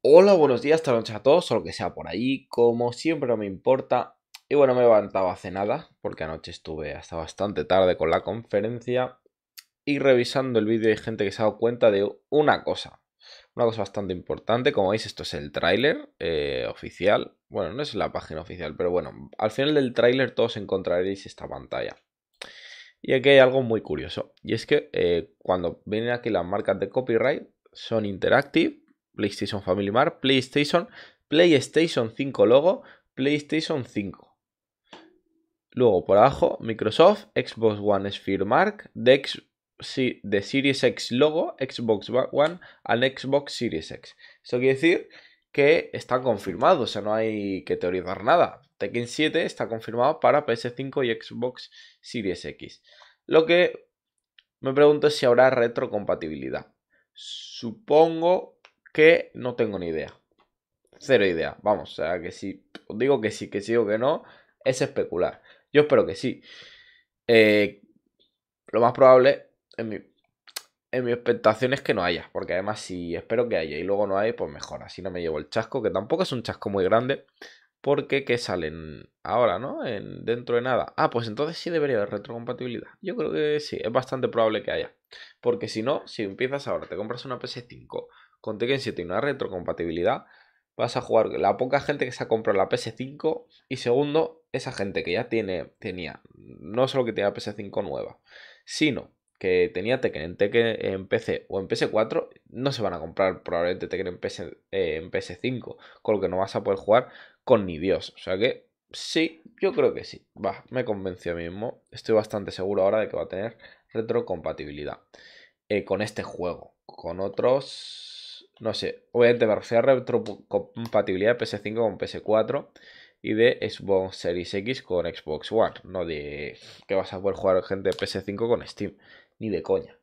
Hola, buenos días, esta noche a todos, o lo que sea por ahí, como siempre no me importa. Y bueno, me he levantado hace nada, porque anoche estuve hasta bastante tarde con la conferencia. Y revisando el vídeo hay gente que se ha dado cuenta de una cosa. Una cosa bastante importante, como veis esto es el tráiler eh, oficial. Bueno, no es la página oficial, pero bueno, al final del tráiler todos encontraréis esta pantalla. Y aquí hay algo muy curioso, y es que eh, cuando vienen aquí las marcas de copyright, son Interactive PlayStation Family Mark, PlayStation, PlayStation 5 logo, PlayStation 5. Luego por abajo, Microsoft, Xbox One Sphere Mark, de, Series X logo, Xbox One al Xbox Series X. Eso quiere decir que está confirmado, o sea, no hay que teorizar nada. Tekken 7 está confirmado para PS5 y Xbox Series X. Lo que me pregunto es si habrá retrocompatibilidad. Supongo no tengo ni idea. Cero idea. Vamos, o sea, que si os digo que sí, que sí o que no, es especular. Yo espero que sí. Eh, lo más probable, en mi, en mi expectación es que no haya, porque además si espero que haya y luego no hay, pues mejor, así no me llevo el chasco, que tampoco es un chasco muy grande, porque que salen ahora, ¿no? dentro de nada. Ah, pues entonces sí debería haber retrocompatibilidad. Yo creo que sí, es bastante probable que haya. Porque si no, si empiezas ahora, te compras una PS5 con Tekken 7 y una retrocompatibilidad, vas a jugar la poca gente que se ha comprado la PS5 y segundo, esa gente que ya tiene, tenía, no solo que tenía PS5 nueva, sino que tenía Tekken en, en PC o en PS4, no se van a comprar probablemente Tekken en, PS, eh, en PS5, con lo que no vas a poder jugar con ni Dios. O sea que sí, yo creo que sí. Va, me convenció a mí mismo. Estoy bastante seguro ahora de que va a tener retrocompatibilidad eh, con este juego. Con otros no sé, obviamente a la retrocompatibilidad de PS5 con PS4 y de Xbox Series X con Xbox One, no de que vas a poder jugar gente de PS5 con Steam, ni de coña.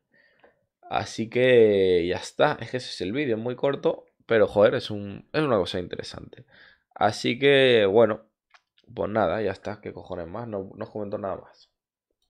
Así que ya está, es que ese es el vídeo, muy corto, pero joder, es, un, es una cosa interesante. Así que bueno, pues nada, ya está, que cojones más, no, no os comento nada más.